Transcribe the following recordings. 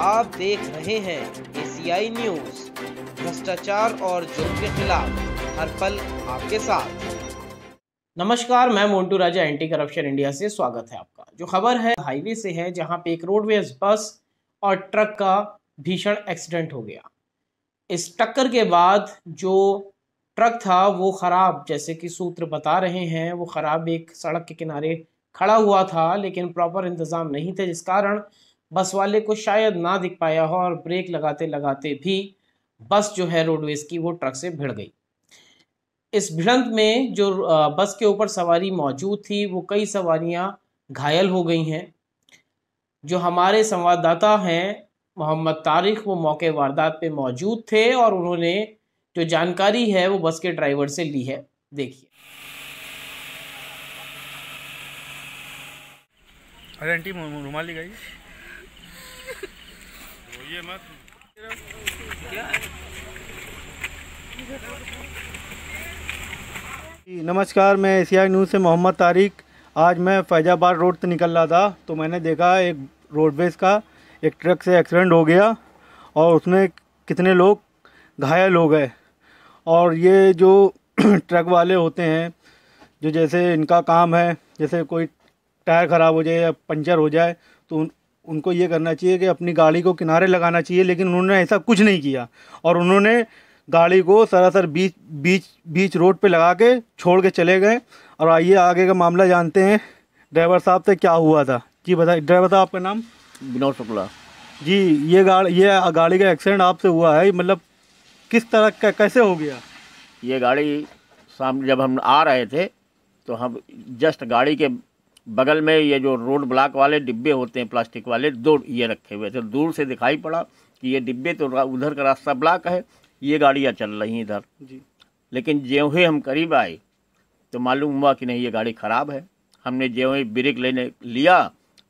आप देख रहे हैं एसीआई न्यूज भ्रष्टाचार और जुर्म के खिलाफ हर पल आपके साथ नमस्कार मैं Montu Raja anti corruption India से स्वागत है आपका जो खबर है हाईवे से है जहां पे एक रोडवेज बस और ट्रक का भीषण एक्सीडेंट हो गया इस टक्कर के बाद जो ट्रक था वो ख़राब जैसे कि सूत्र बता रहे हैं वो ख़राब एक सड़क के किनारे खड़ा हुआ था लेकिन प्रॉपर इंतज़ाम नहीं थे जिस कारण बस वाले को शायद ना दिख पाया हो और ब्रेक लगाते लगाते भी बस जो है रोडवेज की वो ट्रक से भिड़ गई इस भिड़ंत में जो बस के ऊपर सवारी मौजूद थी वो कई सवारियां घायल हो गई हैं जो हमारे संवाददाता हैं मोहम्मद तारिक वो मौके वारदात पे मौजूद थे और उन्होंने जो जानकारी है वो बस के ड्राइवर से ली है देखिए रुमाली गई ये मत नमस्कार मैं एशिया न्यूज़ से मोहम्मद तारिक आज मैं फैजाबाद रोड से निकल रहा था तो मैंने देखा एक रोडवेज का एक ट्रक से एक्सीडेंट हो गया और उसमें कितने लोग घायल हो गए और ये जो ट्रक वाले होते हैं जो जैसे इनका काम है जैसे कोई टायर ख़राब हो जाए या पंचर हो जाए तो उनको ये करना चाहिए कि अपनी गाड़ी को किनारे लगाना चाहिए लेकिन उन्होंने ऐसा कुछ नहीं किया और उन्होंने गाड़ी को सरासर बीच बीच बीच रोड पे लगा के छोड़ के चले गए और आइए आगे का मामला जानते हैं ड्राइवर साहब से क्या हुआ था जी बताइए ड्राइवर साहब आपका नाम विनोद शुक्ला जी ये गाड़ी ये गाड़ी का एक्सीडेंट आपसे हुआ है मतलब किस तरह का कैसे हो गया ये गाड़ी सामने जब हम आ रहे थे तो हम जस्ट गाड़ी के बगल में ये जो रोड ब्लॉक वाले डिब्बे होते हैं प्लास्टिक वाले दो ये रखे हुए थे दूर से दिखाई पड़ा कि ये डिब्बे तो उधर का रास्ता ब्लॉक है ये गाड़ियाँ चल रही हैं इधर जी लेकिन ज्यों ही हम करीब आए तो मालूम हुआ कि नहीं ये गाड़ी ख़राब है हमने ज्यों ही ब्रेक लेने लिया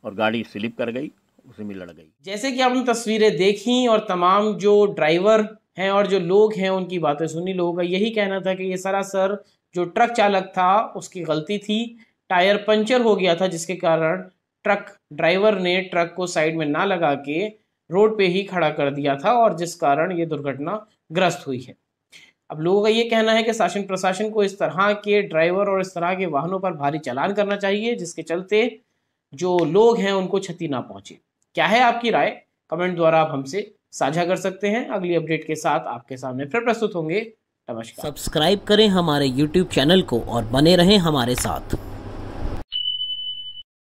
और गाड़ी स्लिप कर गई उसी में लड़ गई जैसे कि आपने तस्वीरें देखी और तमाम जो ड्राइवर हैं और जो लोग हैं उनकी बातें सुनी लोगों का यही कहना था कि ये सरासर जो ट्रक चालक था उसकी गलती थी टायर पंचर हो गया था जिसके कारण ट्रक ड्राइवर ने ट्रक को साइड में ना लगा के रोड पे ही खड़ा कर दिया था और जिस कारण ये दुर्घटना ग्रस्त हुई है अब लोगों का ये कहना है कि शासन प्रशासन को इस तरह के ड्राइवर और इस तरह के वाहनों पर भारी चलान करना चाहिए जिसके चलते जो लोग हैं उनको क्षति ना पहुंचे क्या है आपकी राय कमेंट द्वारा आप हमसे साझा कर सकते हैं अगली अपडेट के साथ आपके सामने फिर प्रस्तुत होंगे नमस्कार सब्सक्राइब करें हमारे यूट्यूब चैनल को और बने रहें हमारे साथ